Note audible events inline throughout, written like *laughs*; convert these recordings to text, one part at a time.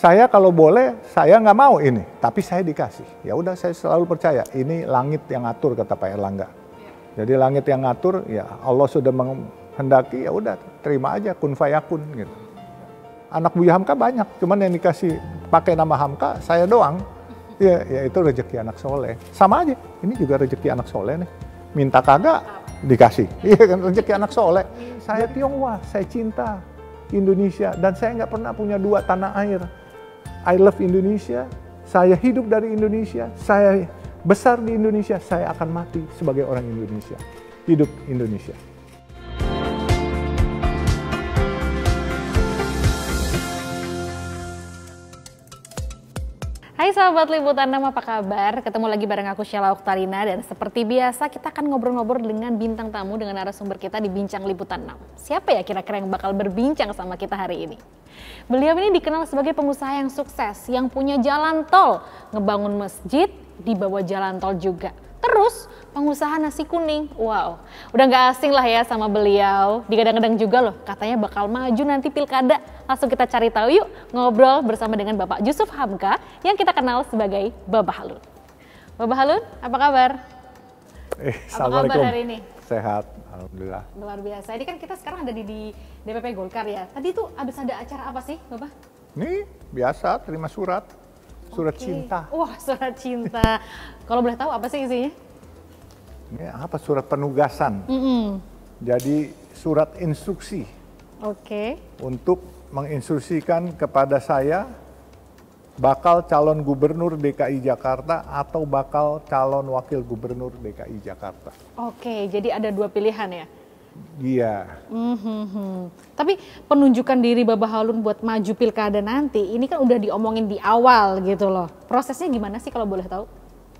saya kalau boleh saya nggak mau ini, tapi saya dikasih. Ya udah saya selalu percaya ini langit yang atur kata Pak Erlangga. Jadi langit yang ngatur ya Allah sudah menghendaki ya udah terima aja kun fayakun gitu. Anak Buya Hamka banyak, cuman yang dikasih pakai nama Hamka saya doang. Ya, ya itu rezeki anak soleh. Sama aja, ini juga rezeki anak soleh nih. Minta kagak dikasih. *laughs* Iya kan rezeki anak soleh. Saya Tionghoa, saya cinta Indonesia dan saya nggak pernah punya dua tanah air I love Indonesia, saya hidup dari Indonesia, saya besar di Indonesia, saya akan mati sebagai orang Indonesia. Hidup Indonesia. Hai sahabat Liputan 6, apa kabar? Ketemu lagi bareng aku Sheila Oktarina dan seperti biasa kita akan ngobrol-ngobrol dengan bintang tamu dengan narasumber kita di Bincang Liputan 6. Siapa ya kira-kira yang bakal berbincang sama kita hari ini? Beliau ini dikenal sebagai pengusaha yang sukses, yang punya jalan tol, ngebangun masjid di bawah jalan tol juga. Terus pengusaha nasi kuning. Wow, udah nggak asing lah ya sama beliau. di Digadang-gadang juga loh, katanya bakal maju nanti pilkada. Langsung kita cari tahu yuk, ngobrol bersama dengan Bapak Yusuf Hamka yang kita kenal sebagai Bapak Halun. Bapak Halun, apa kabar? Eh, apa kabar hari ini? Sehat, Alhamdulillah. Luar biasa. Ini kan kita sekarang ada di, di DPP Golkar ya. Tadi tuh habis ada acara apa sih, Bapak? Nih, biasa terima surat. Surat okay. cinta. Wah, surat cinta. Kalau boleh tahu apa sih isinya? ini ya, apa surat penugasan. Mm -hmm. Jadi surat instruksi. Oke. Okay. Untuk menginstruksikan kepada saya bakal calon gubernur DKI Jakarta atau bakal calon wakil gubernur DKI Jakarta. Oke, jadi ada dua pilihan ya. Iya. Mm-hmm. Tapi penunjukan diri Baba Halun buat maju pilkada nanti, ini kan udah diomongin di awal gitu loh. Prosesnya gimana sih kalau boleh tahu?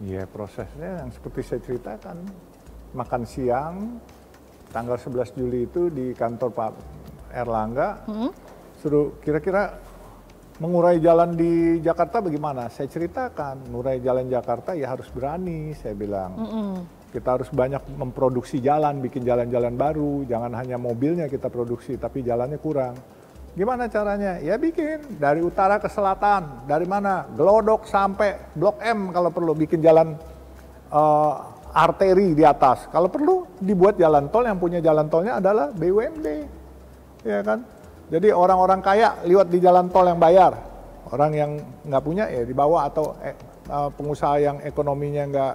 Ya prosesnya yang seperti saya ceritakan, makan siang tanggal 11 Juli itu di kantor Pak Erlangga, hmm? suruh kira-kira mengurai jalan di Jakarta bagaimana? Saya ceritakan, mengurai jalan Jakarta ya harus berani, saya bilang. Mm -mm. Kita harus banyak memproduksi jalan, bikin jalan-jalan baru, jangan hanya mobilnya kita produksi, tapi jalannya kurang Gimana caranya? Ya bikin dari utara ke selatan, dari mana? Glodok sampai Blok M kalau perlu bikin jalan uh, arteri di atas. Kalau perlu dibuat jalan tol yang punya jalan tolnya adalah BUMD. Ya kan? Jadi orang-orang kaya lihat di jalan tol yang bayar. Orang yang nggak punya ya di bawah atau eh, eh, pengusaha yang ekonominya nggak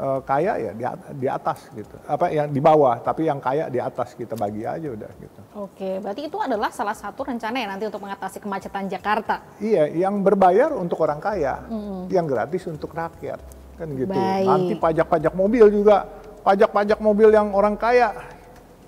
uh, kaya ya di, di atas gitu. Apa yang di bawah, tapi yang kaya di atas kita bagi aja udah gitu. Oke, berarti itu adalah salah satu rencana ya nanti untuk mengatasi kemacetan Jakarta. Iya, yang berbayar untuk orang kaya, mm. yang gratis untuk rakyat. Kan gitu. Ya. Baik. Nanti pajak-pajak mobil juga, pajak-pajak mobil yang orang kaya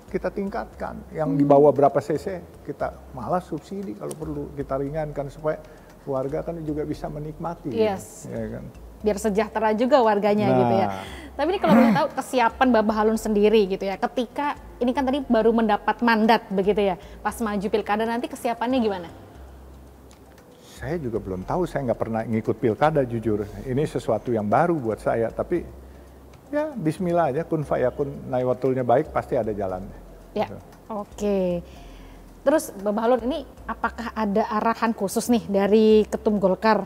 kita tingkatkan. Yang di mm. bawah berapa cc kita malah subsidi kalau perlu kita ringankan supaya keluarga kan juga bisa menikmati. Yes. Ya, ya kan? biar sejahtera juga warganya nah. gitu ya. Nah. Tapi ini kalau boleh tahu kesiapan Bapak Halun sendiri gitu ya. Ketika ini kan tadi baru mendapat mandat begitu ya. Pas maju pilkada nanti kesiapannya gimana? Saya juga belum tahu, saya nggak pernah ngikut pilkada jujur. Ini sesuatu yang baru buat saya, tapi ya bismillah aja kun fayakun naiwatulnya baik pasti ada jalan. Ya. Gitu. Oke. Okay. Terus Bapak Halun ini apakah ada arahan khusus nih dari Ketum Golkar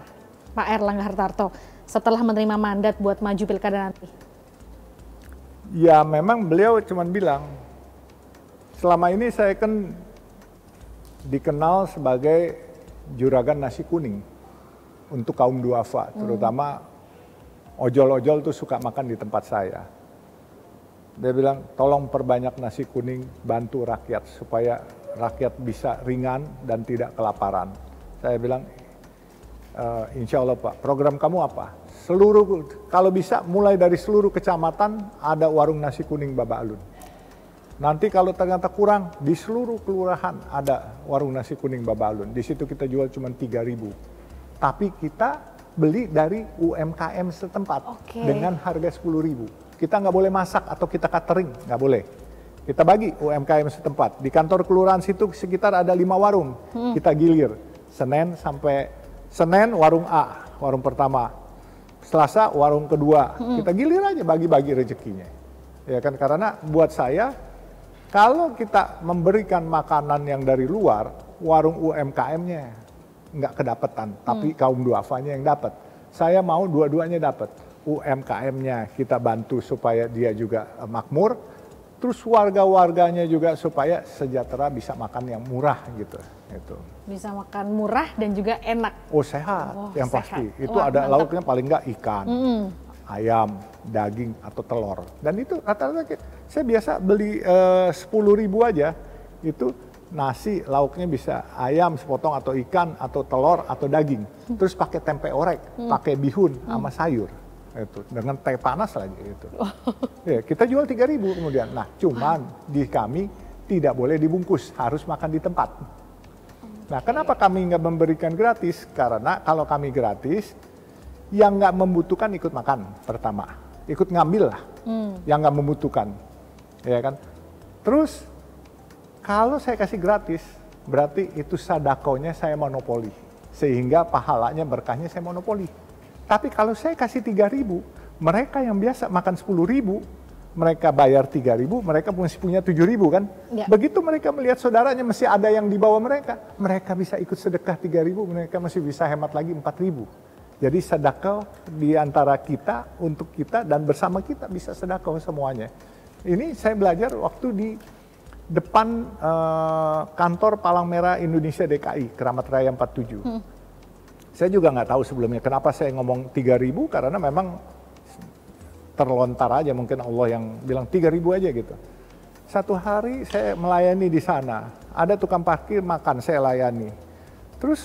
Pak Erlangga Hartarto setelah menerima mandat buat maju pilkada nanti? Ya memang beliau cuma bilang, selama ini saya kan dikenal sebagai juragan nasi kuning untuk kaum duafa, hmm. terutama ojol-ojol tuh suka makan di tempat saya. Dia bilang, tolong perbanyak nasi kuning, bantu rakyat supaya rakyat bisa ringan dan tidak kelaparan. Saya bilang, e, insya Allah Pak, program kamu apa? seluruh kalau bisa mulai dari seluruh kecamatan ada warung nasi kuning babalun Alun. Nanti kalau ternyata kurang di seluruh kelurahan ada warung nasi kuning babalun Alun. Di situ kita jual cuma 3000. Tapi kita beli dari UMKM setempat okay. dengan harga 10.000. Kita nggak boleh masak atau kita catering, nggak boleh. Kita bagi UMKM setempat. Di kantor kelurahan situ sekitar ada lima warung. Hmm. Kita gilir Senin sampai Senin warung A, warung pertama. Selasa warung kedua. Hmm. Kita gilir aja bagi-bagi rezekinya. Ya kan karena buat saya kalau kita memberikan makanan yang dari luar, warung UMKM-nya nggak kedapatan, mm. tapi kaum duafanya yang dapat. Saya mau dua-duanya dapat. UMKM-nya kita bantu supaya dia juga eh, makmur, terus warga-warganya juga supaya sejahtera bisa makan yang murah gitu. Itu. Bisa makan murah dan juga enak. Oh sehat, oh, yang sehat. pasti. Itu Wah, ada mantap. lauknya paling nggak ikan, mm -hmm. ayam, daging atau telur. Dan itu rata-rata saya biasa beli eh, sepuluh ribu aja. Itu nasi lauknya bisa ayam sepotong atau ikan atau telur atau daging. Terus pakai tempe orek, mm. pakai bihun mm. sama sayur itu dengan teh panas lagi itu. Oh. Ya, kita jual tiga ribu kemudian. Nah, cuman di kami tidak boleh dibungkus, harus makan di tempat. Nah, kenapa kami nggak memberikan gratis? Karena kalau kami gratis, yang nggak membutuhkan ikut makan pertama, ikut ngambil lah, hmm. yang nggak membutuhkan, ya kan. Terus kalau saya kasih gratis, berarti itu sadakonya saya monopoli, sehingga pahalanya berkahnya saya monopoli. Tapi kalau saya kasih 3000 mereka yang biasa makan sepuluh ribu, mereka bayar 3000 mereka masih punya 7000 kan ya. begitu mereka melihat saudaranya masih ada yang di bawah mereka mereka bisa ikut sedekah 3000 mereka masih bisa hemat lagi 4000 jadi sedekah di antara kita untuk kita dan bersama kita bisa sedekah semuanya ini saya belajar waktu di depan uh, kantor Palang Merah Indonesia DKI Keramat Raya 47 hmm. saya juga nggak tahu sebelumnya kenapa saya ngomong 3000 karena memang terlontar aja mungkin Allah yang bilang 3000 aja gitu. Satu hari saya melayani di sana, ada tukang parkir makan saya layani. Terus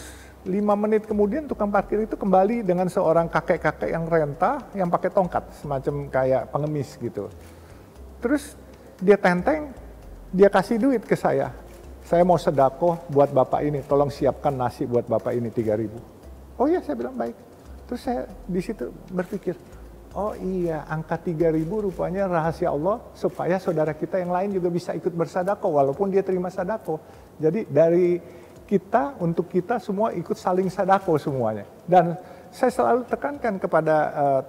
lima menit kemudian tukang parkir itu kembali dengan seorang kakek-kakek yang renta yang pakai tongkat semacam kayak pengemis gitu. Terus dia tenteng, dia kasih duit ke saya. Saya mau sedako buat bapak ini, tolong siapkan nasi buat bapak ini 3000. Oh iya, saya bilang baik. Terus saya di situ berpikir, Oh iya, angka 3000 rupanya rahasia Allah supaya saudara kita yang lain juga bisa ikut bersadako walaupun dia terima sadako. Jadi dari kita untuk kita semua ikut saling sadako semuanya. Dan saya selalu tekankan kepada eh,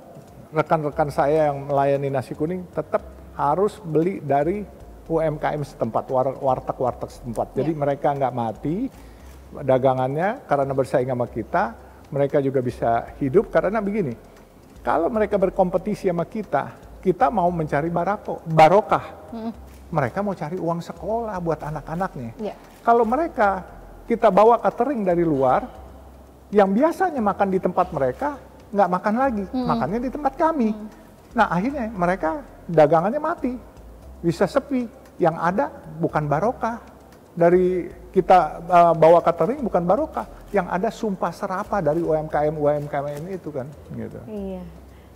rekan-rekan uh, saya yang melayani nasi kuning tetap harus beli dari UMKM setempat, warteg-warteg setempat. Ya. Jadi yeah. mereka nggak mati dagangannya karena bersaing sama kita, mereka juga bisa hidup karena begini kalau mereka berkompetisi sama kita, kita mau mencari barako, barokah. Hmm. Mereka mau cari uang sekolah buat anak-anaknya. Yeah. Kalau mereka kita bawa catering dari luar, yang biasanya makan di tempat mereka nggak makan lagi, hmm. makannya di tempat kami. Hmm. Nah akhirnya mereka dagangannya mati, bisa sepi. Yang ada bukan barokah dari kita uh, bawa catering bukan barokah, yang ada sumpah serapa dari UMKM UMKM itu kan, gitu. Iya,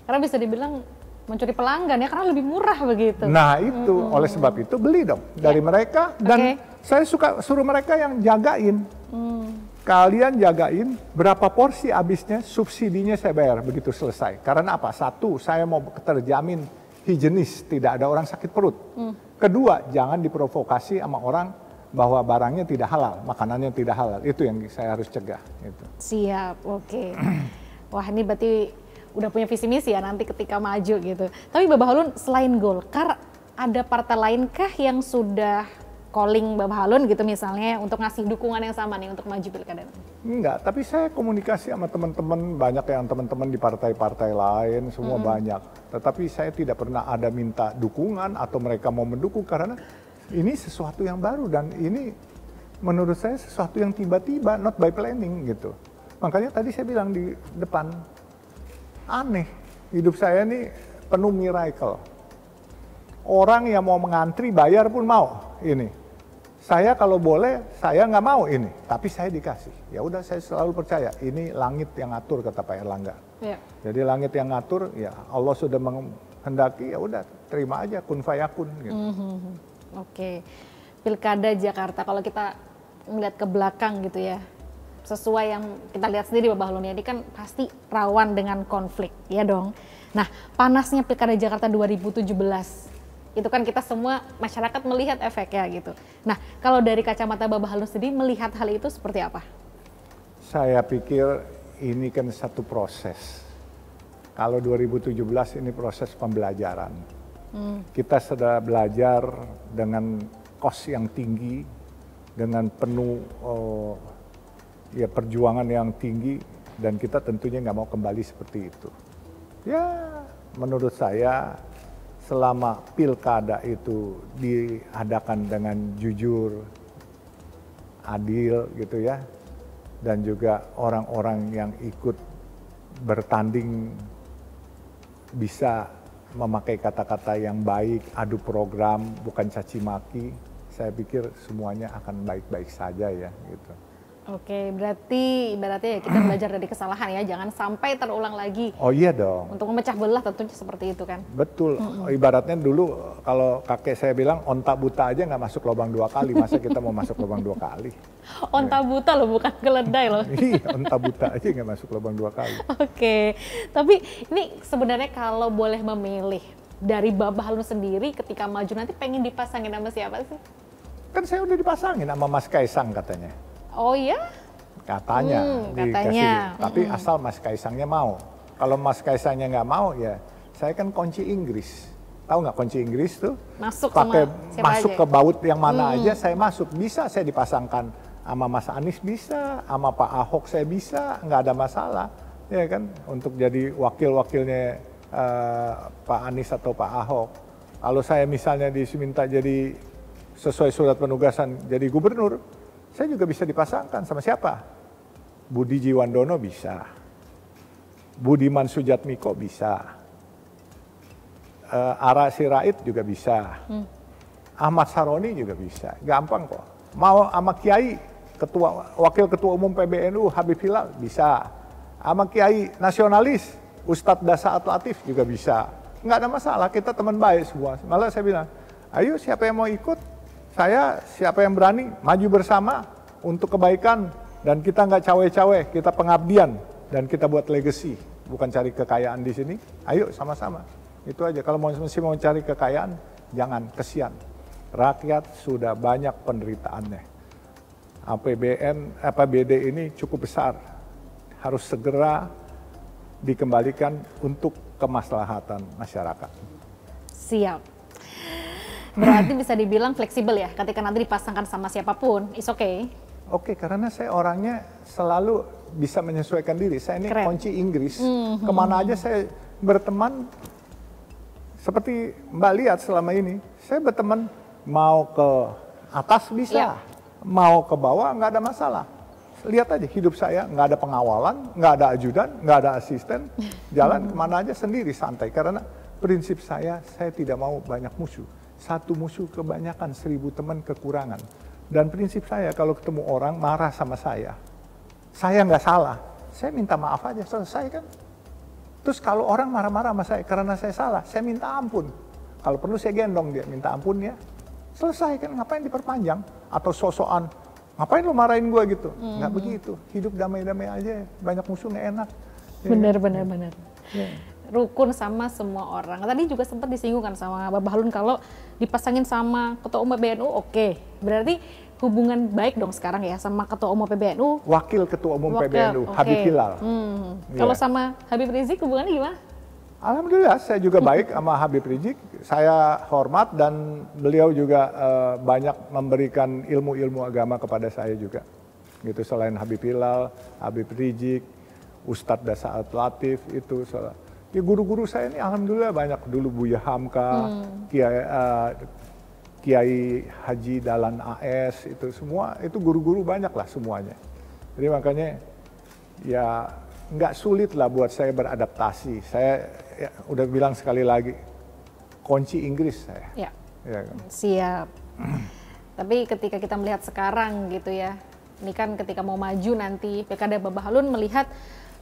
karena bisa dibilang mencuri pelanggan ya karena lebih murah begitu. Nah itu mm -hmm. oleh sebab itu beli dong iya. dari mereka dan okay. saya suka suruh mereka yang jagain. Mm. Kalian jagain berapa porsi habisnya subsidinya saya bayar begitu selesai. Karena apa? Satu saya mau terjamin higienis tidak ada orang sakit perut. Mm. Kedua jangan diprovokasi sama orang bahwa barangnya tidak halal, makanannya tidak halal. Itu yang saya harus cegah. Gitu. Siap, oke. Okay. *clears throat* Wah ini berarti udah punya visi misi ya nanti ketika maju gitu. Tapi Bapak Halun selain Golkar, ada partai lainkah yang sudah calling Bapak Halun gitu misalnya untuk ngasih dukungan yang sama nih untuk maju pilkada? Enggak, tapi saya komunikasi sama teman-teman banyak yang teman-teman di partai-partai lain semua mm -hmm. banyak. Tetapi saya tidak pernah ada minta dukungan atau mereka mau mendukung karena ini sesuatu yang baru dan ini menurut saya sesuatu yang tiba-tiba not by planning gitu makanya tadi saya bilang di depan aneh hidup saya ini penuh miracle orang yang mau mengantri bayar pun mau ini saya kalau boleh saya nggak mau ini tapi saya dikasih ya udah saya selalu percaya ini langit yang ngatur kata Pak Erlangga ya. jadi langit yang ngatur ya Allah sudah menghendaki ya udah terima aja kun fayakun gitu mm -hmm. Oke, pilkada Jakarta kalau kita melihat ke belakang gitu ya, sesuai yang kita lihat sendiri Bapak Bahlun ini kan pasti rawan dengan konflik ya dong. Nah, panasnya pilkada Jakarta 2017 itu kan kita semua masyarakat melihat efeknya gitu. Nah, kalau dari kacamata Bapak Bahlun sendiri melihat hal itu seperti apa? Saya pikir ini kan satu proses. Kalau 2017 ini proses pembelajaran kita sudah belajar dengan kos yang tinggi, dengan penuh oh, ya perjuangan yang tinggi, dan kita tentunya nggak mau kembali seperti itu. Ya, menurut saya selama pilkada itu diadakan dengan jujur, adil gitu ya, dan juga orang-orang yang ikut bertanding bisa memakai kata-kata yang baik, adu program, bukan caci maki, saya pikir semuanya akan baik-baik saja ya gitu. Oke, berarti ibaratnya ya kita *clears throat* belajar dari kesalahan ya, jangan sampai terulang lagi. Oh iya dong. Untuk memecah belah tentunya seperti itu kan. Betul. Ibaratnya dulu kalau kakek saya bilang onta buta aja nggak masuk lubang dua kali, masa kita mau masuk lubang dua kali? *laughs* onta buta loh, bukan keledai loh. *laughs* iya, onta buta aja nggak masuk lubang dua kali. Oke, tapi ini sebenarnya kalau boleh memilih dari babah lu sendiri ketika maju nanti pengen dipasangin sama siapa sih? Kan saya udah dipasangin sama Mas Kaisang katanya. Oh iya? Katanya, hmm, katanya. Dikasih. Tapi hmm. asal Mas Kaisangnya mau. Kalau Mas Kaisangnya nggak mau ya, saya kan kunci Inggris. Tahu nggak kunci Inggris tuh? Masuk pakai masuk aja? ke baut yang mana hmm. aja saya masuk. Bisa saya dipasangkan sama Mas Anies bisa, sama Pak Ahok saya bisa, nggak ada masalah. Ya kan untuk jadi wakil-wakilnya uh, Pak Anies atau Pak Ahok. Kalau saya misalnya diminta jadi sesuai surat penugasan jadi gubernur, saya juga bisa dipasangkan sama siapa? Budi Jiwandono bisa. Budiman Sujatmiko bisa. E, Ara Sirait juga bisa. Hmm. Ahmad Saroni juga bisa. Gampang kok. Mau sama Kiai, ketua, wakil ketua umum PBNU Habib Hilal bisa. Sama Kiai nasionalis Ustadz Dasa Atlatif juga bisa. Nggak ada masalah, kita teman baik semua. Malah saya bilang, ayo siapa yang mau ikut saya siapa yang berani maju bersama untuk kebaikan dan kita nggak cawe-cawe, kita pengabdian dan kita buat legacy, bukan cari kekayaan di sini. Ayo sama-sama. Itu aja. Kalau mau masih mau cari kekayaan, jangan kesian. Rakyat sudah banyak penderitaannya. APBN, APBD ini cukup besar. Harus segera dikembalikan untuk kemaslahatan masyarakat. Siap. Berarti bisa dibilang fleksibel ya ketika nanti dipasangkan sama siapapun, is okay. Oke, okay, karena saya orangnya selalu bisa menyesuaikan diri. Saya ini Keren. kunci Inggris. Mm -hmm. Kemana hmm. aja saya berteman seperti Mbak lihat selama ini, saya berteman mau ke atas bisa, yeah. mau ke bawah nggak ada masalah. Lihat aja hidup saya nggak ada pengawalan, nggak ada ajudan, nggak ada asisten, *laughs* jalan kemana aja sendiri santai karena prinsip saya saya tidak mau banyak musuh. Satu musuh kebanyakan, seribu teman kekurangan. Dan prinsip saya kalau ketemu orang marah sama saya, saya nggak salah, saya minta maaf aja, selesai kan. Terus kalau orang marah-marah sama saya karena saya salah, saya minta ampun. Kalau perlu saya gendong dia, minta ampun ya. Selesai kan, ngapain diperpanjang? Atau sosokan, ngapain lo marahin gue gitu? -hmm. Nggak begitu, hidup damai-damai aja, banyak musuh nggak enak. Benar, ya. benar, benar. Ya rukun sama semua orang. Tadi juga sempat disinggungkan sama Bapak Bahlun kalau dipasangin sama Ketua Umum PBNU, oke. Okay. Berarti hubungan baik dong sekarang ya sama Ketua Umum PBNU. Wakil Ketua Umum Wakil, PBNU, okay. Habib Hilal. Hmm. Yeah. Kalau sama Habib Rizik hubungannya gimana? Alhamdulillah, saya juga baik sama Habib Rizik. Saya hormat dan beliau juga uh, banyak memberikan ilmu-ilmu agama kepada saya juga. Gitu selain Habib Hilal, Habib Rizik, Ustadz Al Latif itu. salah ya guru-guru saya ini alhamdulillah banyak dulu Buya Hamka, hmm. Kiai uh, Kiai Haji Dalan AS itu semua itu guru-guru banyak lah semuanya. Jadi makanya ya nggak sulit lah buat saya beradaptasi. Saya ya, udah bilang sekali lagi kunci Inggris saya. Ya. ya Siap. Tapi ketika kita melihat sekarang gitu ya, ini kan ketika mau maju nanti PKD Babahalun melihat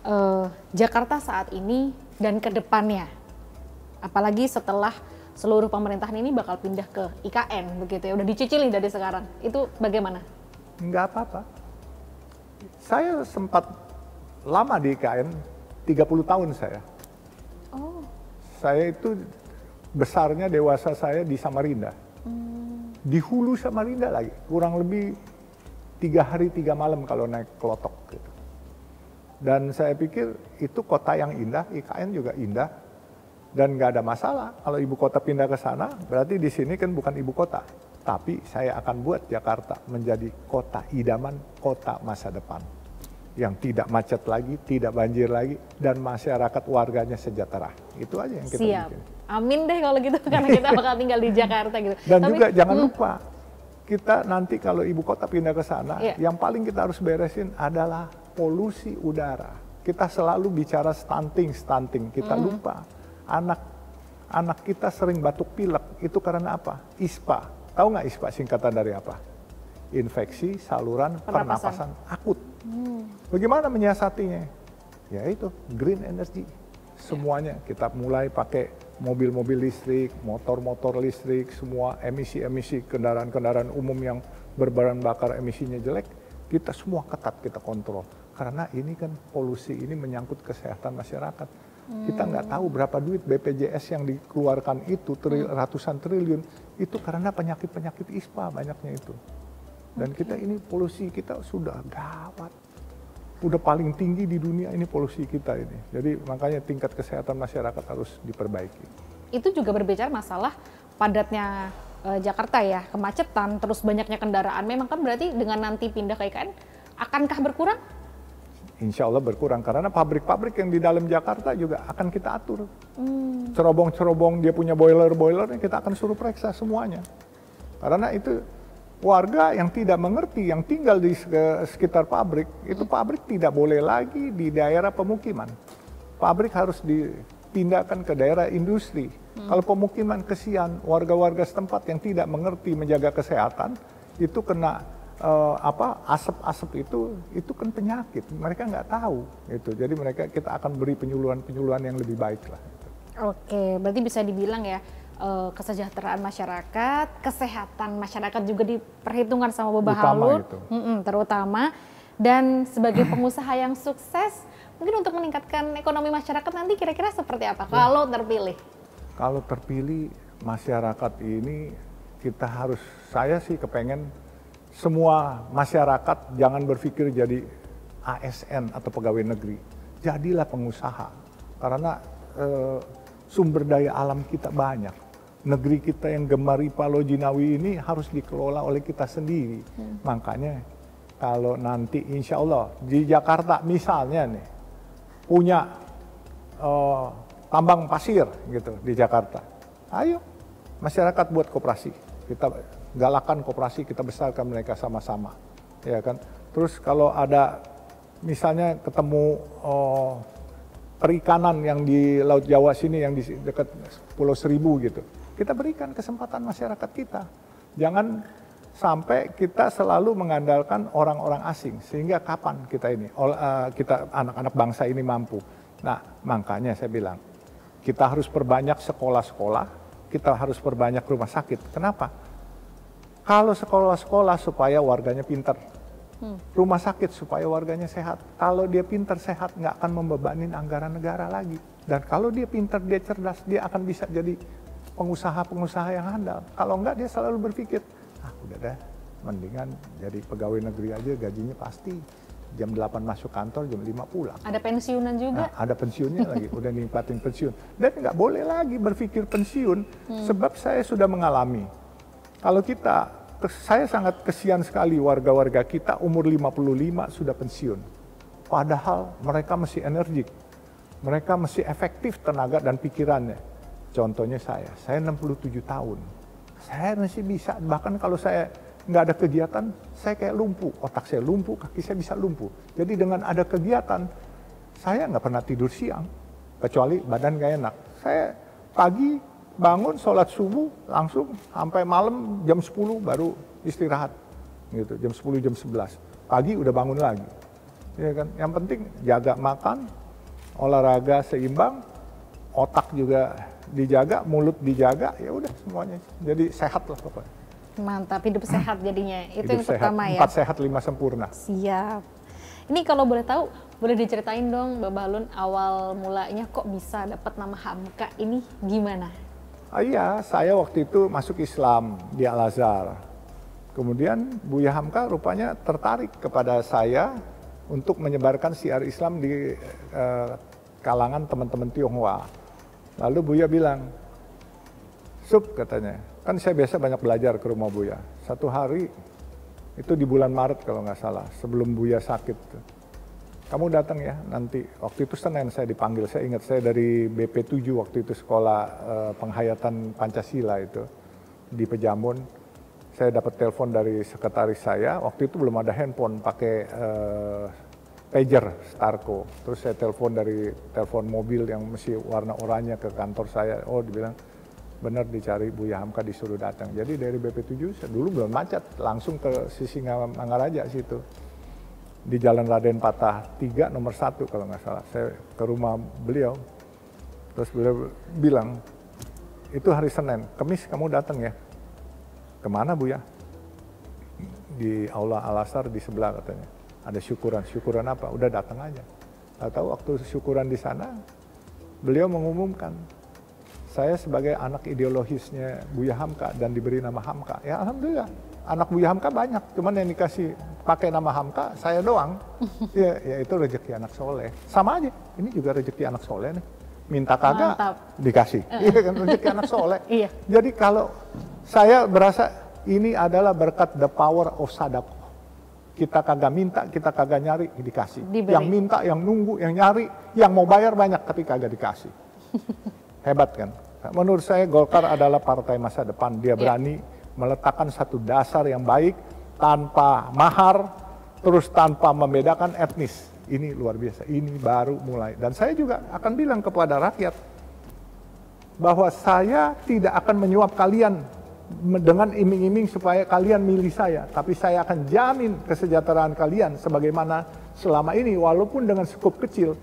uh, Jakarta saat ini dan ke depannya. Apalagi setelah seluruh pemerintahan ini bakal pindah ke IKN begitu ya, udah dicicilin dari sekarang. Itu bagaimana? Enggak apa-apa. Saya sempat lama di IKN, 30 tahun saya. Oh. Saya itu besarnya dewasa saya di Samarinda. Hmm. Di hulu Samarinda lagi, kurang lebih tiga hari tiga malam kalau naik kelotok gitu. Dan saya pikir itu kota yang indah, IKN juga indah, dan nggak ada masalah. Kalau ibu kota pindah ke sana, berarti di sini kan bukan ibu kota. Tapi saya akan buat Jakarta menjadi kota idaman, kota masa depan. Yang tidak macet lagi, tidak banjir lagi, dan masyarakat warganya sejahtera. Itu aja yang kita Siap. bikin. Amin deh kalau gitu, *laughs* karena kita bakal tinggal di Jakarta gitu. Dan Tapi, juga jangan hmm. lupa, kita nanti kalau ibu kota pindah ke sana, yeah. yang paling kita harus beresin adalah polusi udara. Kita selalu bicara stunting, stunting. Kita hmm. lupa anak anak kita sering batuk pilek itu karena apa? ISPA. Tahu nggak ISPA singkatan dari apa? Infeksi saluran pernapasan, akut. Mm. Bagaimana menyiasatinya? Ya itu green energy. Semuanya kita mulai pakai mobil-mobil listrik, motor-motor listrik, semua emisi-emisi kendaraan-kendaraan umum yang berbahan bakar emisinya jelek, kita semua ketat kita kontrol karena ini kan polusi ini menyangkut kesehatan masyarakat. Hmm. Kita nggak tahu berapa duit BPJS yang dikeluarkan itu tri, hmm. ratusan triliun itu karena penyakit-penyakit ISPA banyaknya itu. Dan okay. kita ini polusi kita sudah gawat. Udah paling tinggi di dunia ini polusi kita ini. Jadi makanya tingkat kesehatan masyarakat harus diperbaiki. Itu juga berbicara masalah padatnya eh, Jakarta ya, kemacetan, terus banyaknya kendaraan. Memang kan berarti dengan nanti pindah ke IKN akankah berkurang? insya Allah berkurang karena pabrik-pabrik yang di dalam Jakarta juga akan kita atur. cerobong hmm. Cerobong-cerobong dia punya boiler-boilernya kita akan suruh periksa semuanya. Karena itu warga yang tidak mengerti yang tinggal di sekitar pabrik itu pabrik tidak boleh lagi di daerah pemukiman. Pabrik harus dipindahkan ke daerah industri. Hmm. Kalau pemukiman kesian warga-warga setempat yang tidak mengerti menjaga kesehatan itu kena uh, apa asap-asap itu itu kan penyakit mereka nggak tahu itu jadi mereka kita akan beri penyuluhan-penyuluhan yang lebih baik lah gitu. oke berarti bisa dibilang ya eh, kesejahteraan masyarakat kesehatan masyarakat juga diperhitungkan sama Bapak Halur gitu. terutama dan sebagai pengusaha yang sukses mungkin untuk meningkatkan ekonomi masyarakat nanti kira-kira seperti apa ya. kalau terpilih kalau terpilih masyarakat ini kita harus saya sih kepengen semua masyarakat jangan berpikir jadi ASN atau pegawai negeri. Jadilah pengusaha karena e, sumber daya alam kita banyak. Negeri kita yang gemari Palo Jinawi ini harus dikelola oleh kita sendiri. Hmm. Makanya kalau nanti insya Allah di Jakarta misalnya nih punya e, tambang pasir gitu di Jakarta, ayo masyarakat buat koperasi kita galakan kooperasi kita besarkan mereka sama-sama ya kan terus kalau ada misalnya ketemu oh, perikanan yang di laut Jawa sini yang di dekat Pulau Seribu gitu kita berikan kesempatan masyarakat kita jangan sampai kita selalu mengandalkan orang-orang asing sehingga kapan kita ini eh, kita anak-anak bangsa ini mampu nah makanya saya bilang kita harus perbanyak sekolah-sekolah kita harus perbanyak rumah sakit kenapa kalau sekolah-sekolah supaya warganya pinter. Hmm. Rumah sakit supaya warganya sehat. Kalau dia pinter sehat nggak akan membebani anggaran negara lagi. Dan kalau dia pinter dia cerdas dia akan bisa jadi pengusaha-pengusaha yang handal. Kalau nggak dia selalu berpikir ah udah deh mendingan jadi pegawai negeri aja gajinya pasti jam 8 masuk kantor, jam 5 pulang. Ada pensiunan juga? Nah, ada pensiunnya lagi, *laughs* udah nikmatin pensiun. Dan nggak boleh lagi berpikir pensiun, hmm. sebab saya sudah mengalami kalau kita, saya sangat kesian sekali warga-warga kita umur 55 sudah pensiun. Padahal mereka masih energik, mereka masih efektif tenaga dan pikirannya. Contohnya saya, saya 67 tahun. Saya masih bisa, bahkan kalau saya nggak ada kegiatan, saya kayak lumpuh. Otak saya lumpuh, kaki saya bisa lumpuh. Jadi dengan ada kegiatan, saya nggak pernah tidur siang. Kecuali badan nggak enak. Saya pagi bangun sholat subuh langsung sampai malam jam 10 baru istirahat gitu jam 10 jam 11 pagi udah bangun lagi ya kan yang penting jaga makan olahraga seimbang otak juga dijaga mulut dijaga ya udah semuanya jadi sehat lah pokoknya mantap hidup sehat jadinya itu hidup yang pertama ya empat sehat lima sempurna siap ini kalau boleh tahu boleh diceritain dong Mbak Balun awal mulanya kok bisa dapat nama Hamka ini gimana Ah, iya, saya waktu itu masuk Islam di Al-Azhar. Kemudian Buya Hamka rupanya tertarik kepada saya untuk menyebarkan siar Islam di eh, kalangan teman-teman Tionghoa. Lalu Buya bilang, Sup katanya, kan saya biasa banyak belajar ke rumah Buya. Satu hari, itu di bulan Maret kalau nggak salah, sebelum Buya sakit kamu datang ya nanti waktu itu Senin saya dipanggil saya ingat saya dari BP 7 waktu itu sekolah eh, penghayatan Pancasila itu di Pejambon saya dapat telepon dari sekretaris saya waktu itu belum ada handphone pakai eh, pager Starco terus saya telepon dari telepon mobil yang masih warna oranye ke kantor saya oh dibilang benar dicari Bu Hamka disuruh datang jadi dari BP 7 dulu belum macet langsung ke sisi Mangaraja situ di Jalan Raden Patah 3 nomor 1 kalau nggak salah. Saya ke rumah beliau, terus beliau bilang, itu hari Senin, Kamis kamu datang ya. Kemana Bu ya? Di Aula al di sebelah katanya. Ada syukuran, syukuran apa? Udah datang aja. Tahu waktu syukuran di sana, beliau mengumumkan, saya sebagai anak ideologisnya Buya Hamka dan diberi nama Hamka. Ya Alhamdulillah, anak Buya Hamka banyak, cuman yang dikasih pakai nama Hamka saya doang. *laughs* ya, ya itu rezeki anak soleh. Sama aja, ini juga rezeki anak soleh nih. Minta kagak dikasih. Eh. Iya kan rezeki anak soleh. *laughs* Iya. Jadi kalau saya berasa ini adalah berkat the power of sadap. Kita kagak minta, kita kagak nyari, dikasih. Diberi. Yang minta, yang nunggu, yang nyari, yang mau bayar banyak tapi kagak dikasih. *laughs* Hebat kan? Menurut saya Golkar adalah partai masa depan. Dia iya. berani yeah meletakkan satu dasar yang baik tanpa mahar, terus tanpa membedakan etnis. Ini luar biasa, ini baru mulai. Dan saya juga akan bilang kepada rakyat bahwa saya tidak akan menyuap kalian dengan iming-iming supaya kalian milih saya, tapi saya akan jamin kesejahteraan kalian sebagaimana selama ini walaupun dengan cukup kecil.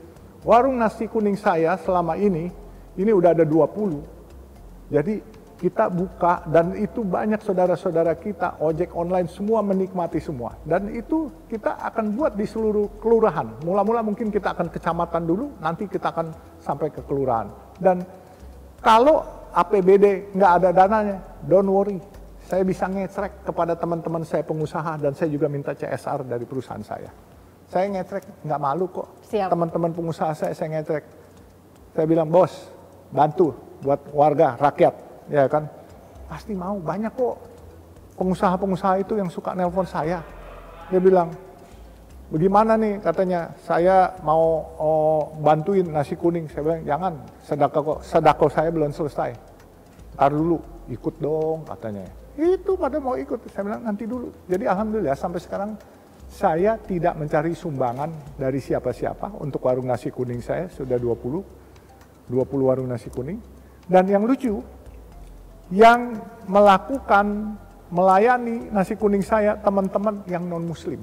Warung nasi kuning saya selama ini ini udah ada 20. Jadi kita buka dan itu banyak saudara-saudara kita ojek online semua menikmati semua dan itu kita akan buat di seluruh kelurahan mula-mula mungkin kita akan kecamatan dulu nanti kita akan sampai ke kelurahan dan kalau APBD nggak ada dananya don't worry saya bisa ngecek kepada teman-teman saya pengusaha dan saya juga minta CSR dari perusahaan saya saya ngecek nggak malu kok teman-teman pengusaha saya saya ngecek saya bilang bos bantu buat warga rakyat ya kan pasti mau banyak kok pengusaha-pengusaha itu yang suka nelpon saya dia bilang bagaimana nih katanya saya mau oh, bantuin nasi kuning saya bilang jangan sedekah kok sedako saya belum selesai ntar dulu ikut dong katanya itu pada mau ikut saya bilang nanti dulu jadi alhamdulillah sampai sekarang saya tidak mencari sumbangan dari siapa-siapa untuk warung nasi kuning saya sudah 20 20 warung nasi kuning dan yang lucu yang melakukan melayani nasi kuning saya teman-teman yang non muslim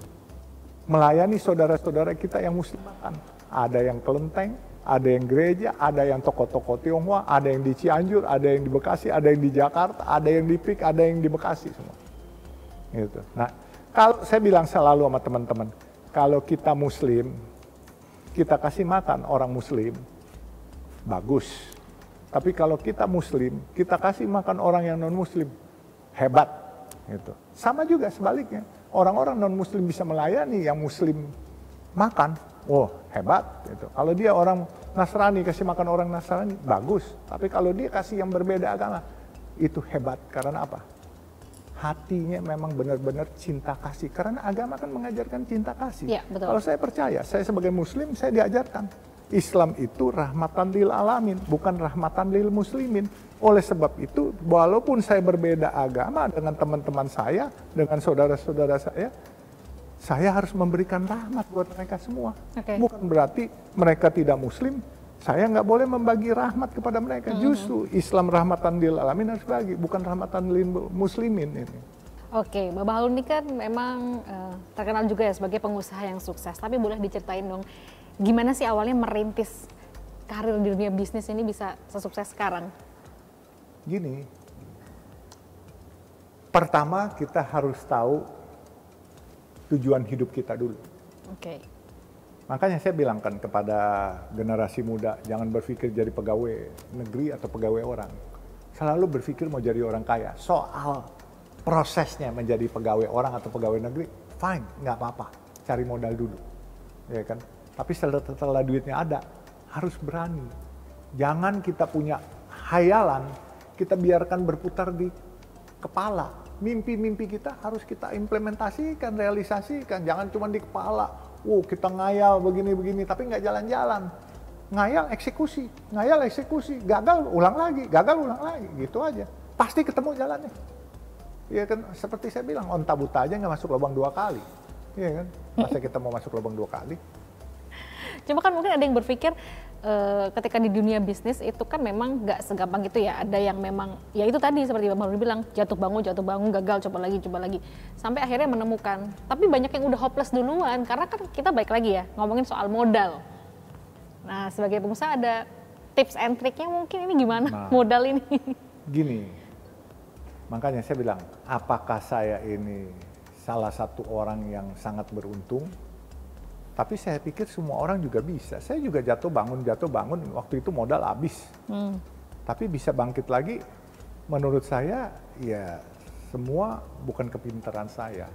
melayani saudara-saudara kita yang muslim makan ada yang kelenteng ada yang gereja ada yang toko-toko Tionghoa ada yang di Cianjur ada yang di Bekasi ada yang di Jakarta ada yang di Pik ada yang di Bekasi semua gitu nah kalau saya bilang selalu sama teman-teman kalau kita muslim kita kasih makan orang muslim bagus tapi kalau kita muslim, kita kasih makan orang yang non-muslim, hebat. Gitu. Sama juga sebaliknya, orang-orang non-muslim bisa melayani yang muslim makan, oh hebat. Gitu. Kalau dia orang Nasrani, kasih makan orang Nasrani, bagus. Tapi kalau dia kasih yang berbeda agama, itu hebat. Karena apa? Hatinya memang benar-benar cinta kasih. Karena agama kan mengajarkan cinta kasih. Ya, betul. Kalau saya percaya, saya sebagai muslim, saya diajarkan Islam itu rahmatan lil alamin, bukan rahmatan lil muslimin. Oleh sebab itu, walaupun saya berbeda agama dengan teman-teman saya, dengan saudara-saudara saya, saya harus memberikan rahmat buat mereka semua. Okay. Bukan berarti mereka tidak muslim, saya nggak boleh membagi rahmat kepada mereka. Mm -hmm. Justru Islam rahmatan lil alamin harus bagi, bukan rahmatan lil muslimin ini. Oke, Bapak Halun ini kan memang uh, terkenal juga ya sebagai pengusaha yang sukses. Tapi boleh diceritain dong, gimana sih awalnya merintis karir di dunia bisnis ini bisa sesukses sekarang? Gini, pertama kita harus tahu tujuan hidup kita dulu. Oke. Okay. Makanya saya bilangkan kepada generasi muda, jangan berpikir jadi pegawai negeri atau pegawai orang. Selalu berpikir mau jadi orang kaya. Soal prosesnya menjadi pegawai orang atau pegawai negeri, fine, nggak apa-apa. Cari modal dulu, ya kan? Tapi setelah duitnya ada, harus berani. Jangan kita punya hayalan, kita biarkan berputar di kepala. Mimpi-mimpi kita harus kita implementasikan, realisasikan. Jangan cuma di kepala. Wow, kita ngayal begini-begini, tapi nggak jalan-jalan. Ngayal eksekusi, ngayal eksekusi, gagal ulang lagi, gagal ulang lagi, gitu aja. Pasti ketemu jalannya. Iya kan, seperti saya bilang, onta buta aja nggak masuk lubang dua kali. Iya kan, masa kita mau masuk lubang dua kali? Cuma kan mungkin ada yang berpikir uh, ketika di dunia bisnis itu kan memang nggak segampang gitu ya. Ada yang memang ya itu tadi seperti Bang Rudi bilang jatuh bangun jatuh bangun gagal coba lagi coba lagi sampai akhirnya menemukan. Tapi banyak yang udah hopeless duluan karena kan kita baik lagi ya ngomongin soal modal. Nah sebagai pengusaha ada tips and triknya mungkin ini gimana nah, modal ini? Gini, makanya saya bilang apakah saya ini salah satu orang yang sangat beruntung tapi saya pikir semua orang juga bisa. Saya juga jatuh bangun, jatuh bangun. Waktu itu modal habis. Hmm. Tapi bisa bangkit lagi, menurut saya ya semua bukan kepintaran saya.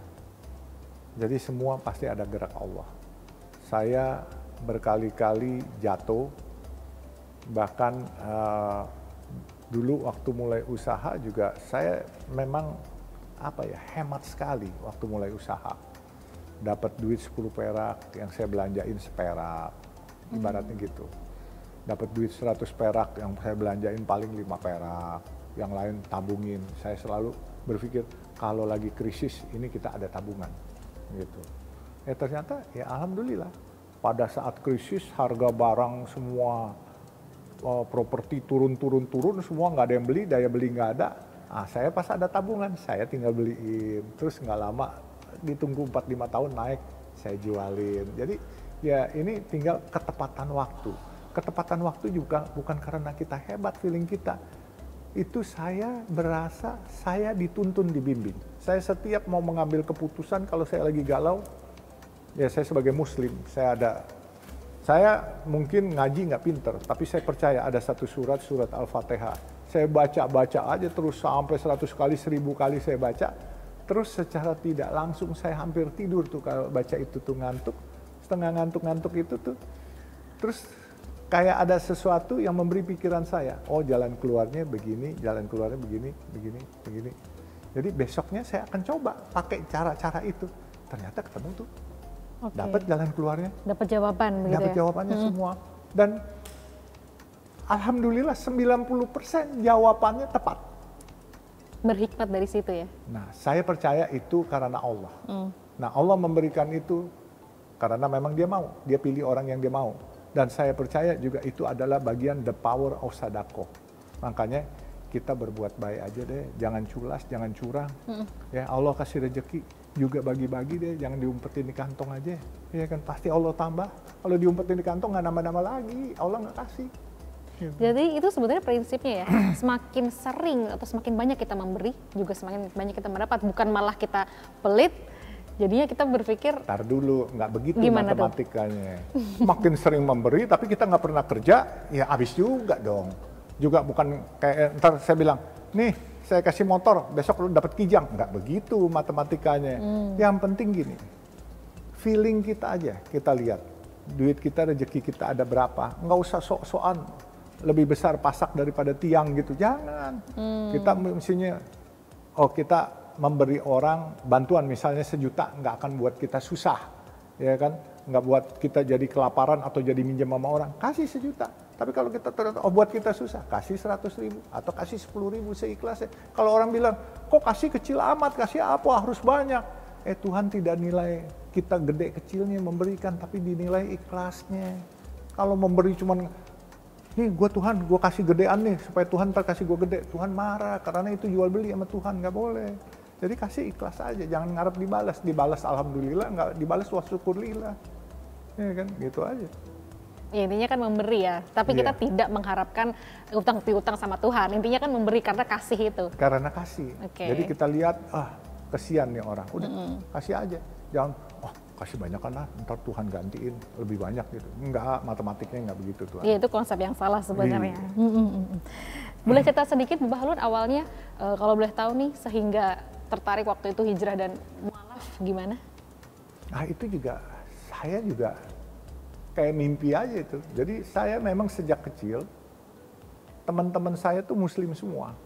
Jadi semua pasti ada gerak Allah. Saya berkali-kali jatuh, bahkan uh, dulu waktu mulai usaha juga saya memang apa ya hemat sekali waktu mulai usaha dapat duit 10 perak yang saya belanjain seperak hmm. ibaratnya hmm. gitu dapat duit 100 perak yang saya belanjain paling 5 perak yang lain tabungin saya selalu berpikir kalau lagi krisis ini kita ada tabungan gitu eh ternyata ya alhamdulillah pada saat krisis harga barang semua uh, properti turun-turun-turun semua nggak ada yang beli daya beli nggak ada ah saya pas ada tabungan saya tinggal beliin terus nggak lama ditunggu 4-5 tahun naik saya jualin. Jadi ya ini tinggal ketepatan waktu. Ketepatan waktu juga bukan karena kita hebat feeling kita. Itu saya berasa saya dituntun dibimbing. Saya setiap mau mengambil keputusan kalau saya lagi galau, ya saya sebagai muslim, saya ada saya mungkin ngaji nggak pinter, tapi saya percaya ada satu surat, surat Al-Fatihah. Saya baca-baca aja terus sampai seratus kali, seribu kali saya baca, Terus secara tidak langsung saya hampir tidur tuh kalau baca itu tuh ngantuk, setengah ngantuk-ngantuk itu tuh. Terus kayak ada sesuatu yang memberi pikiran saya, oh jalan keluarnya begini, jalan keluarnya begini, begini, begini. Jadi besoknya saya akan coba pakai cara-cara itu. Ternyata ketemu tuh. Okay. Dapat jalan keluarnya. Dapat jawaban begitu Dapat ya? jawabannya hmm. semua. Dan alhamdulillah 90% jawabannya tepat berhikmat dari situ ya. Nah, saya percaya itu karena Allah. Mm. Nah, Allah memberikan itu karena memang dia mau, dia pilih orang yang dia mau. Dan saya percaya juga itu adalah bagian the power of sadako. Makanya kita berbuat baik aja deh, jangan culas, jangan curang. Mm. Ya, Allah kasih rejeki juga bagi-bagi deh, jangan diumpetin di kantong aja. Ya kan pasti Allah tambah. Kalau diumpetin di kantong nggak nama-nama lagi, Allah nggak kasih. Iya. Jadi itu sebetulnya prinsipnya ya, *clears throat* semakin sering atau semakin banyak kita memberi, juga semakin banyak kita mendapat. Bukan malah kita pelit, jadinya kita berpikir tar dulu nggak begitu matematikanya tuh? *laughs* makin sering memberi tapi kita nggak pernah kerja ya habis juga dong juga bukan kayak eh, ntar saya bilang nih saya kasih motor besok lu dapat kijang nggak begitu matematikanya hmm. yang penting gini feeling kita aja kita lihat duit kita rezeki kita ada berapa nggak usah sok-sokan lebih besar pasak daripada tiang gitu jangan hmm. kita mestinya oh kita memberi orang bantuan misalnya sejuta nggak akan buat kita susah ya kan nggak buat kita jadi kelaparan atau jadi minjam sama orang kasih sejuta tapi kalau kita ternyata oh buat kita susah kasih seratus ribu atau kasih sepuluh ribu seikhlasnya kalau orang bilang kok kasih kecil amat kasih apa harus banyak eh Tuhan tidak nilai kita gede kecilnya memberikan tapi dinilai ikhlasnya kalau memberi cuman Nih gue Tuhan, gue kasih gedean nih supaya Tuhan ntar kasih gue gede. Tuhan marah karena itu jual beli sama Tuhan, nggak boleh. Jadi kasih ikhlas aja, jangan ngarep dibalas. Dibalas alhamdulillah, nggak dibalas syukur lila. Ya kan, gitu aja. Ya, intinya kan memberi ya, tapi yeah. kita iya. tidak mengharapkan utang piutang sama Tuhan. Intinya kan memberi karena kasih itu. Karena kasih. Okay. Jadi kita lihat ah kesian nih orang, udah mm -hmm. kasih aja. Jangan kasih banyak kan lah, ntar Tuhan gantiin lebih banyak gitu. Enggak, ah, matematiknya enggak begitu Tuhan. Iya, itu konsep yang salah sebenarnya. hmm, hmm. hmm, hmm, hmm. Boleh cerita sedikit Bu Bahlun awalnya uh, kalau boleh tahu nih sehingga tertarik waktu itu hijrah dan mualaf gimana? Nah itu juga saya juga kayak mimpi aja itu. Jadi saya memang sejak kecil teman-teman saya tuh muslim semua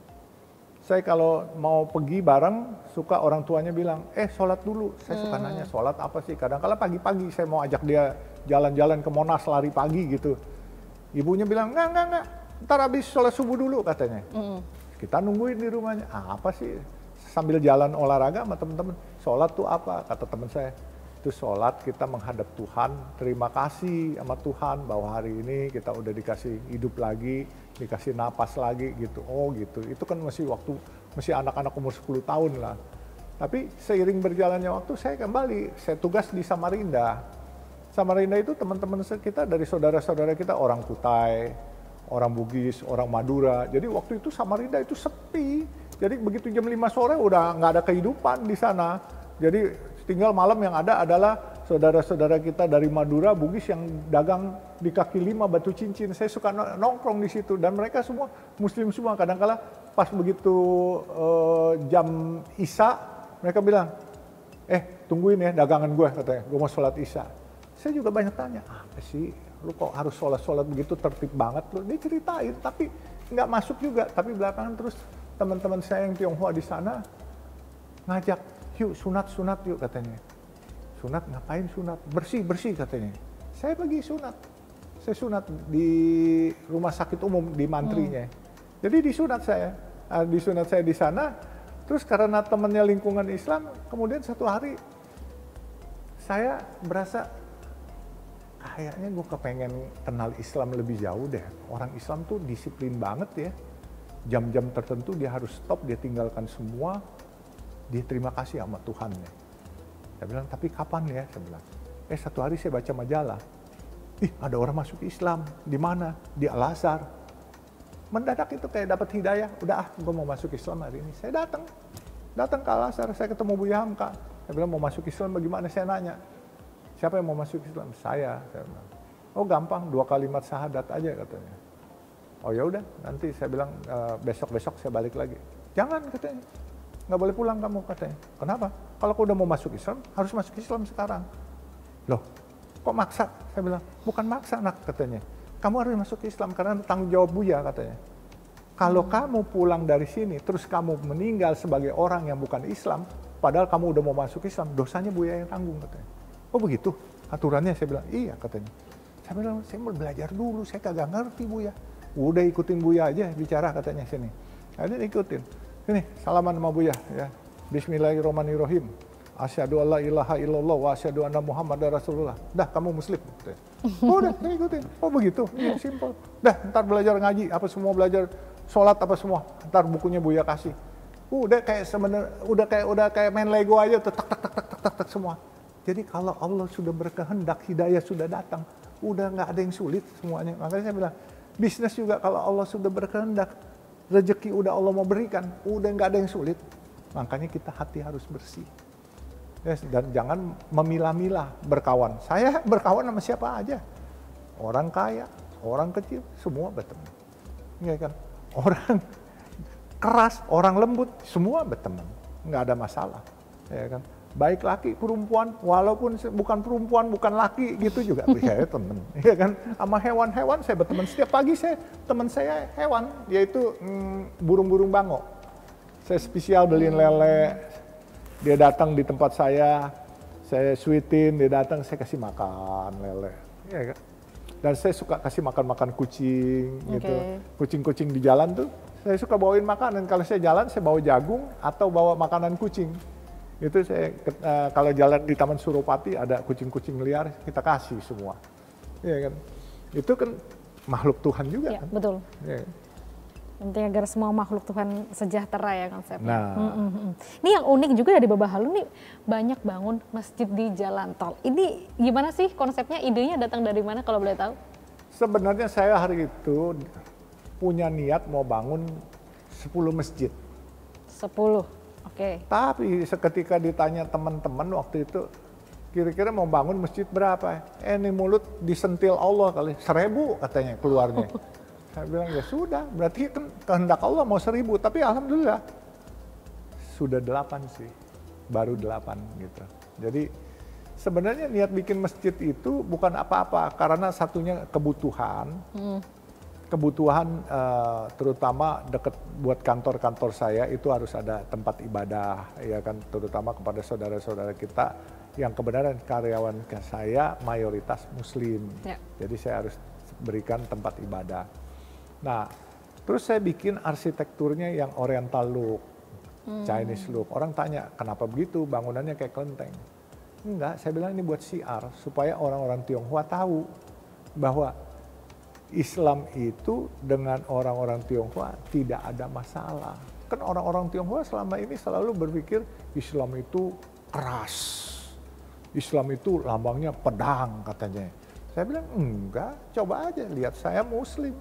saya kalau mau pergi bareng suka orang tuanya bilang eh sholat dulu saya suka hmm. nanya sholat apa sih kadang kala pagi-pagi saya mau ajak dia jalan-jalan ke Monas lari pagi gitu ibunya bilang enggak enggak enggak ntar habis sholat subuh dulu katanya hmm. kita nungguin di rumahnya ah, apa sih sambil jalan olahraga sama temen-temen sholat tuh apa kata teman saya itu sholat kita menghadap Tuhan, terima kasih sama Tuhan bahwa hari ini kita udah dikasih hidup lagi, dikasih napas lagi gitu. Oh gitu, itu kan masih waktu, masih anak-anak umur 10 tahun lah. Tapi seiring berjalannya waktu saya kembali, saya tugas di Samarinda. Samarinda itu teman-teman kita dari saudara-saudara kita orang Kutai, orang Bugis, orang Madura. Jadi waktu itu Samarinda itu sepi. Jadi begitu jam 5 sore udah nggak ada kehidupan di sana. Jadi Tinggal malam yang ada adalah saudara-saudara kita dari Madura, Bugis yang dagang di kaki lima batu cincin. Saya suka nongkrong di situ dan mereka semua muslim semua. Kadang-kala pas begitu uh, jam Isya mereka bilang, "Eh, tungguin ya dagangan gue," katanya. "Gue mau sholat Isya." Saya juga banyak tanya, "Apa sih? Lu kok harus sholat-sholat begitu tertib banget lu?" Dia ceritain, tapi nggak masuk juga. Tapi belakangan terus teman-teman saya yang Tionghoa di sana ngajak yuk sunat sunat yuk katanya sunat ngapain sunat bersih bersih katanya saya pergi sunat saya sunat di rumah sakit umum di mantrinya hmm. jadi disunat saya nah, disunat saya di sana terus karena temannya lingkungan Islam kemudian satu hari saya berasa kayaknya gue kepengen kenal Islam lebih jauh deh orang Islam tuh disiplin banget ya jam-jam tertentu dia harus stop dia tinggalkan semua dia terima kasih sama Tuhan ya. Saya bilang, tapi kapan ya? Saya bilang, eh satu hari saya baca majalah. Ih, ada orang masuk Islam. Di mana? Di Al-Azhar. Mendadak itu kayak dapat hidayah. Udah ah, gue mau masuk Islam hari ini. Saya datang. Datang ke Al-Azhar. Saya ketemu Bu Yamka Saya bilang, mau masuk Islam bagaimana? Saya nanya. Siapa yang mau masuk Islam? Saya. Saya bilang, oh gampang, dua kalimat syahadat aja katanya. Oh ya udah, nanti saya bilang eh, besok-besok saya balik lagi. Jangan katanya nggak boleh pulang kamu katanya. Kenapa? Kalau kau udah mau masuk Islam, harus masuk Islam sekarang. Loh, kok maksa? Saya bilang, bukan maksa nak katanya. Kamu harus masuk Islam karena tanggung jawab Buya katanya. Kalau hmm. kamu pulang dari sini, terus kamu meninggal sebagai orang yang bukan Islam, padahal kamu udah mau masuk Islam, dosanya Buya yang tanggung katanya. Oh begitu? Aturannya saya bilang, iya katanya. Saya bilang, saya mau belajar dulu, saya kagak ngerti Buya. Udah ikutin Buya aja bicara katanya sini. Akhirnya ikutin ini salaman sama Buya ya. Bismillahirrahmanirrahim. Asyhadu alla ilaha illallah wa asyhadu anna Muhammad Rasulullah. Dah kamu muslim. Oh, udah, ikutin. Oh, begitu. Ya, simple. Dah, ntar belajar ngaji, apa semua belajar sholat apa semua. Ntar bukunya Buya kasih. Uh, udah kayak sebenarnya. udah kayak udah kayak main Lego aja tuh tak tak tak tak tak tak, tak semua. Jadi kalau Allah sudah berkehendak, hidayah sudah datang, udah nggak ada yang sulit semuanya. Makanya saya bilang, bisnis juga kalau Allah sudah berkehendak, Rezeki udah Allah mau berikan, udah nggak ada yang sulit. Makanya kita hati harus bersih. Yes, dan jangan memilah-milah berkawan. Saya berkawan sama siapa aja. Orang kaya, orang kecil, semua berteman. Iya kan? Orang keras, orang lembut, semua berteman. Nggak ada masalah. Ya kan? baik laki perempuan walaupun bukan perempuan bukan laki gitu juga ya temen *laughs* ya kan sama hewan-hewan saya berteman setiap pagi saya teman saya hewan yaitu mm, burung-burung mm, bango saya spesial beliin lele dia datang di tempat saya saya sweetin dia datang saya kasih makan lele ya kan dan saya suka kasih makan-makan kucing okay. gitu kucing-kucing di jalan tuh saya suka bawain makanan kalau saya jalan saya bawa jagung atau bawa makanan kucing itu saya uh, kalau jalan di Taman Suropati ada kucing-kucing liar kita kasih semua, ya kan? Itu kan makhluk Tuhan juga. Ya, kan? Betul. Ya. Intinya agar semua makhluk Tuhan sejahtera ya konsepnya. Nah. Mm, mm, mm. Ini yang unik juga ya dari Baba Halu nih banyak bangun masjid di jalan tol. Ini gimana sih konsepnya? Idenya datang dari mana kalau boleh tahu? Sebenarnya saya hari itu punya niat mau bangun 10 masjid. 10? Oke. Okay. Tapi seketika ditanya teman-teman waktu itu, kira-kira mau bangun masjid berapa? Eh ini mulut disentil Allah kali, seribu katanya keluarnya. *laughs* Saya bilang ya sudah, berarti kan kehendak Allah mau seribu, tapi alhamdulillah sudah delapan sih, baru delapan gitu. Jadi sebenarnya niat bikin masjid itu bukan apa-apa karena satunya kebutuhan, hmm kebutuhan uh, terutama dekat buat kantor-kantor saya itu harus ada tempat ibadah ya kan terutama kepada saudara-saudara kita yang kebenaran karyawan saya mayoritas muslim. Ya. Jadi saya harus berikan tempat ibadah. Nah, terus saya bikin arsitekturnya yang oriental look, hmm. Chinese look. Orang tanya, "Kenapa begitu? Bangunannya kayak kelenteng." Enggak, saya bilang ini buat siar supaya orang-orang Tionghoa tahu bahwa Islam itu dengan orang-orang Tionghoa tidak ada masalah. Kan orang-orang Tionghoa selama ini selalu berpikir Islam itu keras. Islam itu lambangnya pedang katanya. Saya bilang enggak, coba aja lihat saya muslim.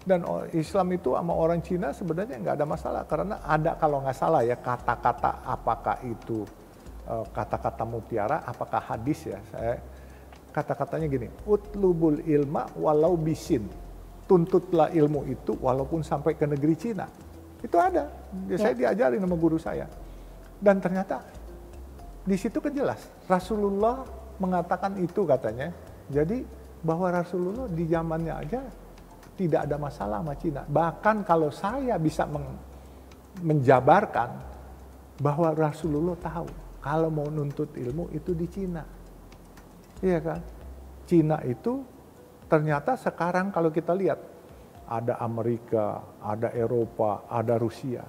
Dan Islam itu sama orang Cina sebenarnya nggak ada masalah karena ada kalau nggak salah ya kata-kata apakah itu e, kata-kata mutiara apakah hadis ya saya kata-katanya gini, utlubul ilma walau bisin. Tuntutlah ilmu itu walaupun sampai ke negeri Cina. Itu ada. Ya. Saya ya. diajari nama guru saya. Dan ternyata di situ kan jelas. Rasulullah mengatakan itu katanya. Jadi bahwa Rasulullah di zamannya aja tidak ada masalah sama Cina. Bahkan kalau saya bisa menjabarkan bahwa Rasulullah tahu kalau mau nuntut ilmu itu di Cina Iya kan? Cina itu ternyata sekarang kalau kita lihat ada Amerika, ada Eropa, ada Rusia.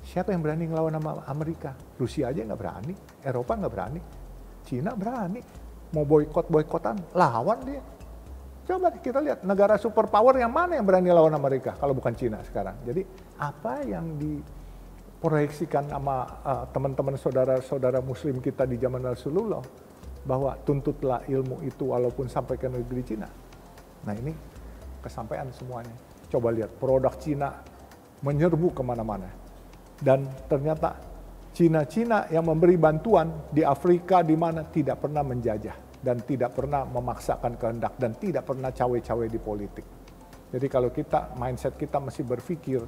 Siapa yang berani ngelawan sama Amerika? Rusia aja nggak berani, Eropa nggak berani, Cina berani. Mau boykot boykotan, lawan dia. Coba kita lihat negara superpower yang mana yang berani lawan Amerika kalau bukan Cina sekarang. Jadi apa yang diproyeksikan sama uh, teman-teman saudara-saudara Muslim kita di zaman Rasulullah bahwa tuntutlah ilmu itu walaupun sampai ke negeri Cina. Nah ini kesampaian semuanya. Coba lihat produk Cina menyerbu kemana-mana. Dan ternyata Cina-Cina yang memberi bantuan di Afrika di mana tidak pernah menjajah dan tidak pernah memaksakan kehendak dan tidak pernah cawe-cawe di politik. Jadi kalau kita mindset kita masih berpikir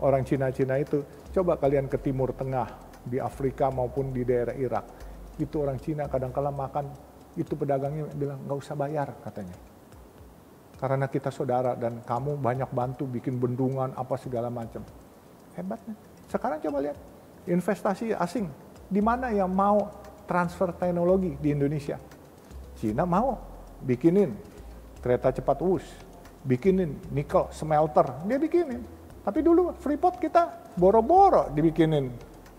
orang Cina-Cina itu coba kalian ke Timur Tengah di Afrika maupun di daerah Irak itu orang Cina kadang-kala makan itu pedagangnya bilang nggak usah bayar katanya karena kita saudara dan kamu banyak bantu bikin bendungan apa segala macam hebatnya sekarang coba lihat investasi asing di mana yang mau transfer teknologi di Indonesia Cina mau bikinin kereta cepat us bikinin nikel smelter dia bikinin tapi dulu freeport kita boro-boro dibikinin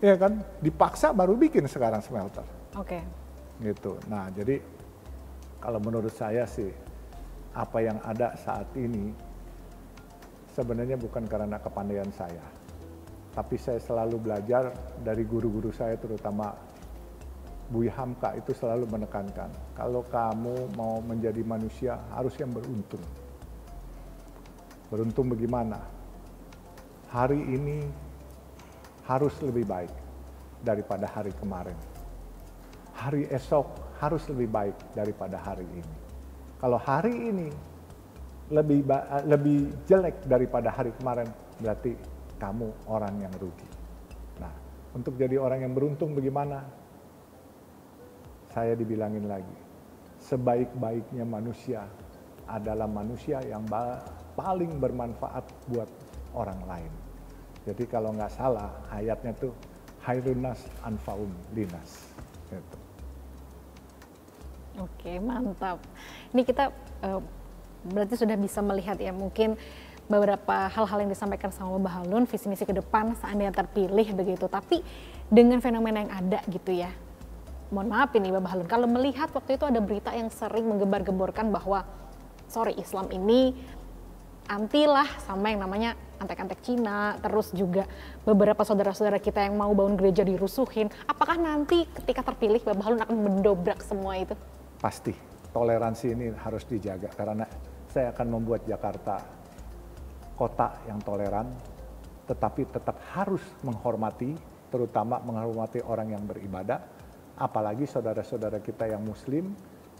ya kan dipaksa baru bikin sekarang smelter Oke. Okay. Gitu. Nah, jadi kalau menurut saya sih apa yang ada saat ini sebenarnya bukan karena kepandaian saya. Tapi saya selalu belajar dari guru-guru saya terutama Bu Hamka itu selalu menekankan, kalau kamu mau menjadi manusia harus yang beruntung. Beruntung bagaimana? Hari ini harus lebih baik daripada hari kemarin hari esok harus lebih baik daripada hari ini. Kalau hari ini lebih eh, lebih jelek daripada hari kemarin, berarti kamu orang yang rugi. Nah, untuk jadi orang yang beruntung bagaimana? Saya dibilangin lagi, sebaik-baiknya manusia adalah manusia yang paling bermanfaat buat orang lain. Jadi kalau nggak salah ayatnya tuh Hairun anfaum linas itu. Oke mantap. Ini kita uh, berarti sudah bisa melihat ya mungkin beberapa hal-hal yang disampaikan sama Mbak Halun, visi misi ke depan seandainya terpilih begitu. Tapi dengan fenomena yang ada gitu ya, mohon maaf ini Mbak Halun, kalau melihat waktu itu ada berita yang sering menggebar-geborkan bahwa sorry Islam ini anti lah sama yang namanya antek-antek Cina, terus juga beberapa saudara-saudara kita yang mau bangun gereja dirusuhin. Apakah nanti ketika terpilih Bapak Halun akan mendobrak semua itu? Pasti. Toleransi ini harus dijaga karena saya akan membuat Jakarta kota yang toleran, tetapi tetap harus menghormati, terutama menghormati orang yang beribadah, apalagi saudara-saudara kita yang muslim,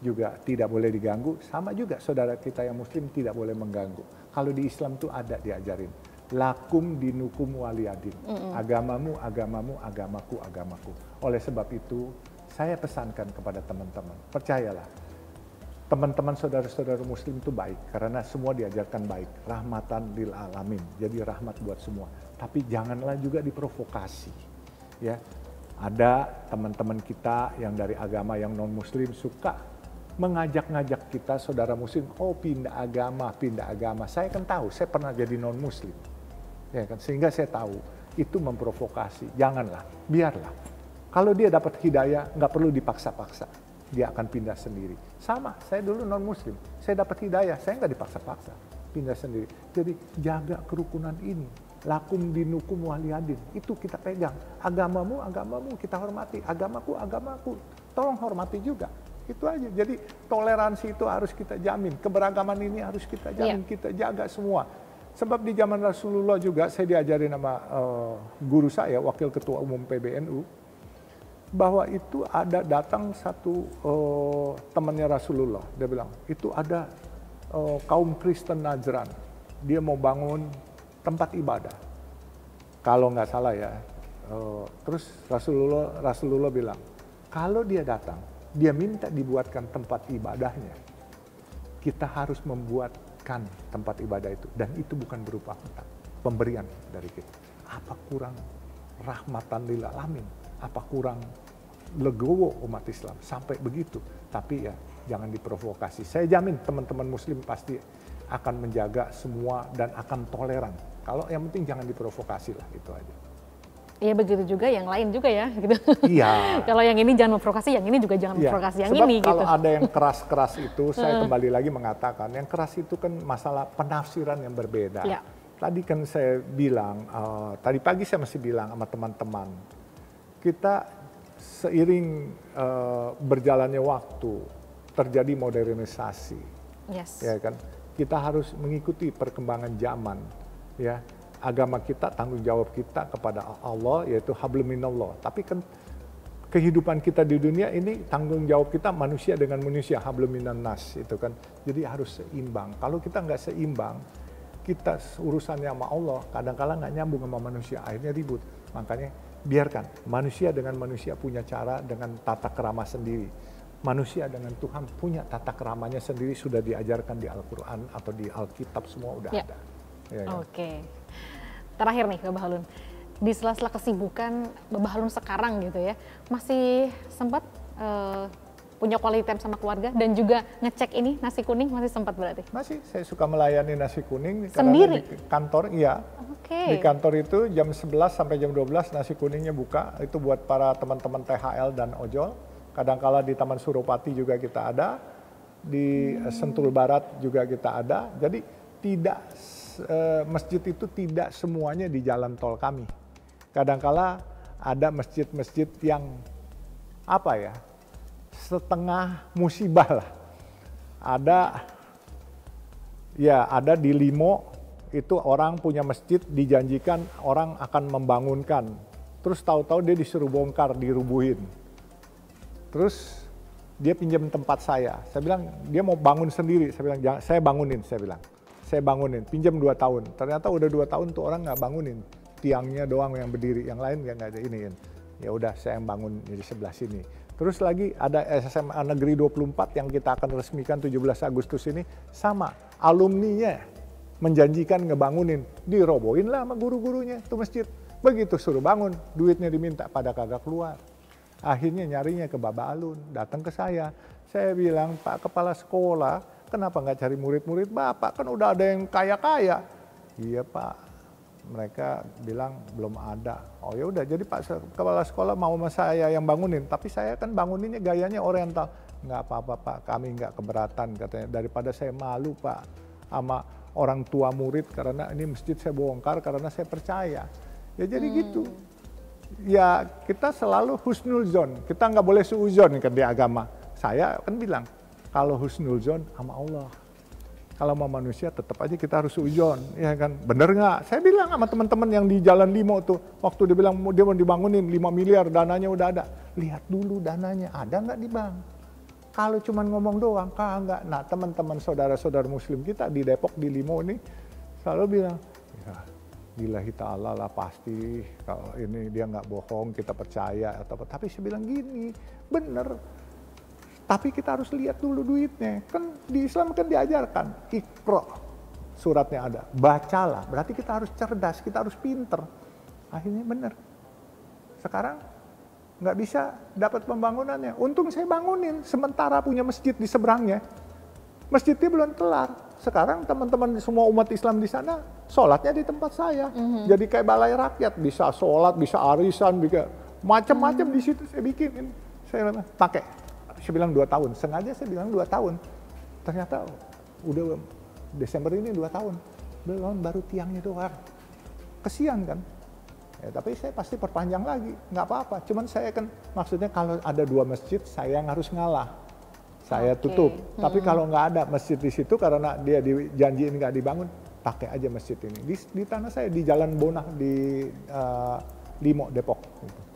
juga tidak boleh diganggu. Sama juga saudara kita yang muslim tidak boleh mengganggu. Kalau di Islam itu ada diajarin. Lakum dinukum waliyadin. Mm -hmm. Agamamu, agamamu, agamaku, agamaku. Oleh sebab itu, saya pesankan kepada teman-teman. Percayalah, teman-teman saudara-saudara muslim itu baik. Karena semua diajarkan baik. Rahmatan lil alamin. Jadi rahmat buat semua. Tapi janganlah juga diprovokasi. Ya, ada teman-teman kita yang dari agama yang non muslim suka mengajak-ngajak kita saudara muslim, oh pindah agama, pindah agama. Saya kan tahu, saya pernah jadi non muslim. Ya kan? Sehingga saya tahu itu memprovokasi. Janganlah, biarlah. Kalau dia dapat hidayah, nggak perlu dipaksa-paksa. Dia akan pindah sendiri. Sama, saya dulu non muslim. Saya dapat hidayah, saya nggak dipaksa-paksa. Pindah sendiri. Jadi jaga kerukunan ini. Lakum dinukum waliadin. Itu kita pegang. Agamamu, agamamu kita hormati. Agamaku, agamaku. Tolong hormati juga. Itu aja. Jadi toleransi itu harus kita jamin. Keberagaman ini harus kita iya. jamin, yeah. kita jaga semua. Sebab di zaman Rasulullah juga saya diajari nama uh, eh, guru saya, wakil ketua umum PBNU, bahwa itu ada datang satu uh, temannya Rasulullah. Dia bilang, itu ada uh, kaum Kristen Najran. Dia mau bangun tempat ibadah. Kalau nggak salah ya. Uh, terus Rasulullah Rasulullah bilang, kalau dia datang, dia minta dibuatkan tempat ibadahnya, kita harus membuatkan tempat ibadah itu. Dan itu bukan berupa hutang, pemberian dari kita. Apa kurang rahmatan lil alamin? Apa kurang legowo umat Islam sampai begitu? Tapi ya jangan diprovokasi. Saya jamin teman-teman muslim pasti akan menjaga semua dan akan toleran. Kalau yang penting jangan diprovokasi lah itu aja. Iya begitu juga yang lain juga ya *laughs* gitu. Iya. kalau yang ini jangan memprovokasi, yang ini juga jangan iya. yang Sebab ini kalau gitu. ada yang keras-keras itu *laughs* saya kembali lagi mengatakan yang keras itu kan masalah penafsiran yang berbeda. Iya. Tadi kan saya bilang uh, tadi pagi saya masih bilang sama teman-teman kita seiring uh, berjalannya waktu terjadi modernisasi. Yes. Ya kan? Kita harus mengikuti perkembangan zaman ya agama kita, tanggung jawab kita kepada Allah yaitu habluminallah. Tapi kan kehidupan kita di dunia ini tanggung jawab kita manusia dengan manusia habluminan nas itu kan. Jadi harus seimbang. Kalau kita nggak seimbang, kita urusannya sama Allah kadang-kala nggak nyambung sama manusia, akhirnya ribut. Makanya biarkan manusia dengan manusia punya cara dengan tata kerama sendiri manusia dengan Tuhan punya tata keramanya sendiri sudah diajarkan di Al-Quran atau di Alkitab semua udah ya. ada. Ya kan? Oke. Okay. Terakhir nih Bapak Halun, di sela-sela kesibukan Bapak Halun sekarang gitu ya, masih sempat uh, punya quality time sama keluarga dan juga ngecek ini nasi kuning masih sempat berarti? Masih, saya suka melayani nasi kuning. Sendiri? Di kantor, iya. Okay. Di kantor itu jam 11 sampai jam 12 nasi kuningnya buka, itu buat para teman-teman THL dan ojol. Kadangkala di Taman Suropati juga kita ada, di hmm. Sentul Barat juga kita ada. Jadi tidak uh, masjid itu tidak semuanya di jalan tol kami. Kadangkala ada masjid-masjid yang apa ya setengah musibah lah. Ada ya ada di Limo itu orang punya masjid dijanjikan orang akan membangunkan. Terus tahu-tahu dia disuruh bongkar, dirubuhin. Terus dia pinjam tempat saya. Saya bilang dia mau bangun sendiri. Saya bilang saya bangunin. Saya bilang saya bangunin, pinjam dua tahun. Ternyata udah dua tahun tuh orang nggak bangunin. Tiangnya doang yang berdiri, yang lain nggak ada iniin. Ya udah saya yang bangun di sebelah sini. Terus lagi ada SMA Negeri 24 yang kita akan resmikan 17 Agustus ini sama alumninya menjanjikan ngebangunin, dirobohin lah sama guru-gurunya itu masjid. Begitu suruh bangun, duitnya diminta pada kagak keluar. Akhirnya nyarinya ke Baba Alun, datang ke saya. Saya bilang, Pak Kepala Sekolah, kenapa nggak cari murid-murid bapak? Kan udah ada yang kaya-kaya. Iya pak, mereka bilang belum ada. Oh ya udah, jadi Pak Kepala Sekolah mau sama saya yang bangunin, tapi saya kan banguninnya gayanya Oriental. Nggak apa-apa Pak, kami nggak keberatan katanya. Daripada saya malu Pak sama orang tua murid karena ini masjid saya bongkar karena saya percaya. Ya jadi hmm. gitu. Ya kita selalu husnul zon, kita nggak boleh suuzon kan di agama. Saya kan bilang kalau husnul zon sama Allah. Kalau sama manusia tetap aja kita harus ujon, ya kan? Bener nggak? Saya bilang sama teman-teman yang di Jalan Limo tuh, waktu dia bilang dia mau dibangunin 5 miliar, dananya udah ada. Lihat dulu dananya, ada nggak di bank? Kalau cuma ngomong doang, kah kagak. Nah teman-teman saudara-saudara muslim kita di Depok, di Limo ini, selalu bilang, ya, kita ta'ala lah pasti kalau ini dia nggak bohong kita percaya atau apa. Tapi saya bilang gini, bener tapi kita harus lihat dulu duitnya. Kan di Islam kan diajarkan ikro suratnya ada, bacalah. Berarti kita harus cerdas, kita harus pinter. Akhirnya benar. Sekarang nggak bisa dapat pembangunannya. Untung saya bangunin, sementara punya masjid di seberangnya. Masjidnya belum kelar. Sekarang teman-teman semua umat Islam di sana sholatnya di tempat saya. Mm-hmm. Jadi kayak balai rakyat, bisa sholat, bisa arisan, bisa macam-macam mm-hmm. di situ saya bikin. Saya pakai saya bilang dua tahun, sengaja saya bilang dua tahun. Ternyata udah Desember ini dua tahun, belum baru tiangnya doang. Kesian kan? Ya, tapi saya pasti perpanjang lagi, nggak apa-apa. Cuman saya kan maksudnya kalau ada dua masjid, saya yang harus ngalah. Saya okay. tutup. Hmm. Tapi kalau nggak ada masjid di situ karena dia dijanjiin nggak dibangun, pakai aja masjid ini. Di, di tanah saya di Jalan Bonah di uh, Limo Depok. Gitu.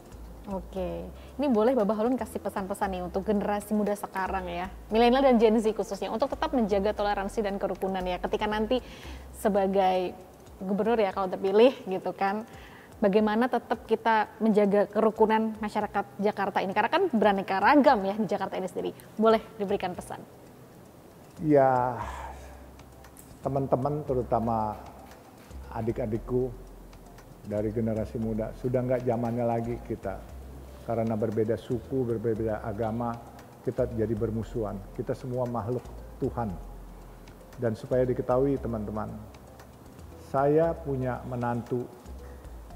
Oke, ini boleh Bapak Harun kasih pesan-pesan nih untuk generasi muda sekarang ya, milenial dan Gen Z khususnya, untuk tetap menjaga toleransi dan kerukunan ya, ketika nanti sebagai gubernur ya kalau terpilih gitu kan, bagaimana tetap kita menjaga kerukunan masyarakat Jakarta ini, karena kan beraneka ragam ya di Jakarta ini sendiri, boleh diberikan pesan? Ya, teman-teman terutama adik-adikku dari generasi muda, sudah nggak zamannya lagi kita karena berbeda suku, berbeda agama, kita jadi bermusuhan. Kita semua makhluk Tuhan. Dan supaya diketahui teman-teman, saya punya menantu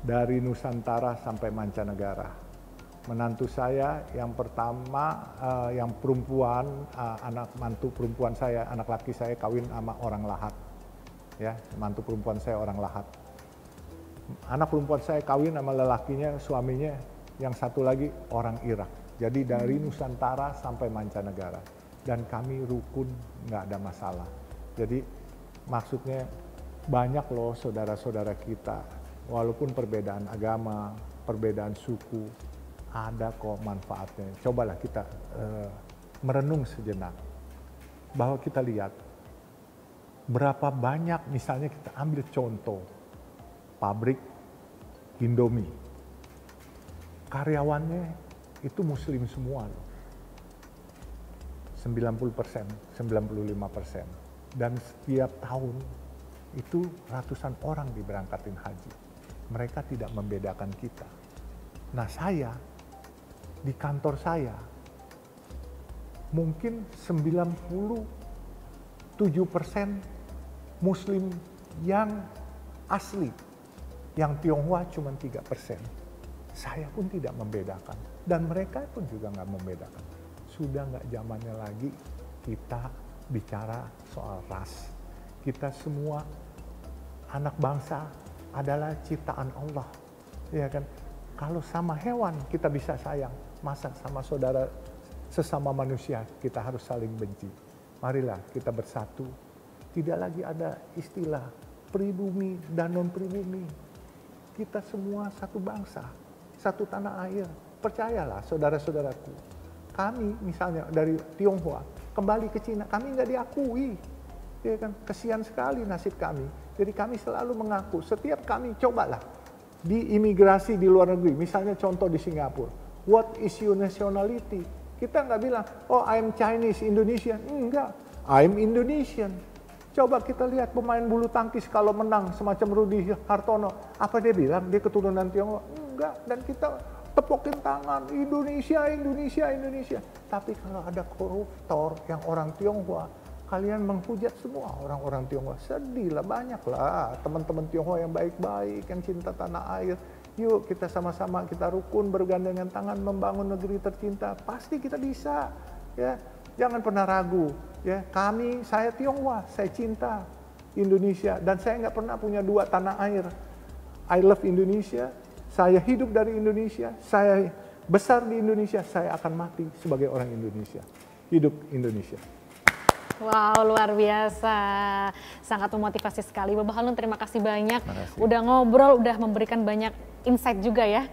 dari Nusantara sampai mancanegara. Menantu saya yang pertama, uh, yang perempuan, uh, anak mantu perempuan saya, anak laki saya kawin sama orang Lahat. Ya, mantu perempuan saya orang Lahat. Anak perempuan saya kawin sama lelakinya, suaminya yang satu lagi orang Irak. Jadi dari Nusantara sampai mancanegara. Dan kami rukun, nggak ada masalah. Jadi maksudnya banyak loh saudara-saudara kita, walaupun perbedaan agama, perbedaan suku, ada kok manfaatnya. Cobalah kita uh, merenung sejenak bahwa kita lihat berapa banyak misalnya kita ambil contoh pabrik Indomie karyawannya itu muslim semua loh. 90 persen, 95 persen. Dan setiap tahun itu ratusan orang diberangkatin haji. Mereka tidak membedakan kita. Nah saya, di kantor saya, mungkin 97 persen muslim yang asli. Yang Tionghoa cuma 3 persen. Saya pun tidak membedakan dan mereka pun juga nggak membedakan. Sudah nggak zamannya lagi kita bicara soal ras. Kita semua anak bangsa adalah ciptaan Allah, ya kan? Kalau sama hewan kita bisa sayang, masa sama saudara sesama manusia kita harus saling benci. Marilah kita bersatu. Tidak lagi ada istilah pribumi dan non pribumi. Kita semua satu bangsa satu tanah air. Percayalah saudara-saudaraku, kami misalnya dari Tionghoa kembali ke Cina, kami nggak diakui. Ya kan, kesian sekali nasib kami. Jadi kami selalu mengaku, setiap kami cobalah di imigrasi di luar negeri, misalnya contoh di Singapura, what is your nationality? Kita nggak bilang, oh I'm Chinese, Indonesian. Enggak, I'm Indonesian. Coba kita lihat pemain bulu tangkis kalau menang semacam Rudy Hartono, apa dia bilang? Dia keturunan Tionghoa? dan kita tepokin tangan Indonesia Indonesia Indonesia tapi kalau ada koruptor yang orang Tionghoa kalian menghujat semua orang-orang Tionghoa sedih lah banyak lah teman-teman Tionghoa yang baik-baik yang cinta tanah air yuk kita sama-sama kita rukun bergandengan tangan membangun negeri tercinta pasti kita bisa ya jangan pernah ragu ya kami saya Tionghoa saya cinta Indonesia dan saya nggak pernah punya dua tanah air I love Indonesia saya hidup dari Indonesia, saya besar di Indonesia, saya akan mati sebagai orang Indonesia. Hidup Indonesia. Wow, luar biasa. Sangat memotivasi sekali. Bapak Halun, terima kasih banyak. Terima kasih. Udah ngobrol, udah memberikan banyak insight juga ya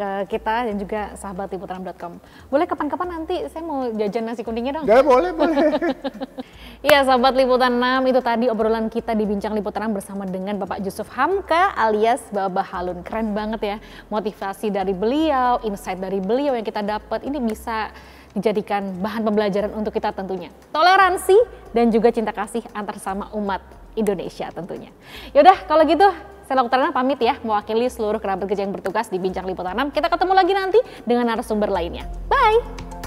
ke kita dan juga sahabat liputan.com. Boleh kapan-kapan nanti saya mau jajan nasi kuningnya dong. Ya boleh, boleh. *laughs* Iya sahabat Liputan 6 itu tadi obrolan kita di Bincang Liputan 6 bersama dengan Bapak Yusuf Hamka alias Baba Halun. Keren banget ya motivasi dari beliau, insight dari beliau yang kita dapat ini bisa dijadikan bahan pembelajaran untuk kita tentunya. Toleransi dan juga cinta kasih antar sama umat Indonesia tentunya. Yaudah kalau gitu saya Rana pamit ya, mewakili seluruh kerabat kerja yang bertugas di Bincang Liputan 6. Kita ketemu lagi nanti dengan narasumber lainnya. Bye!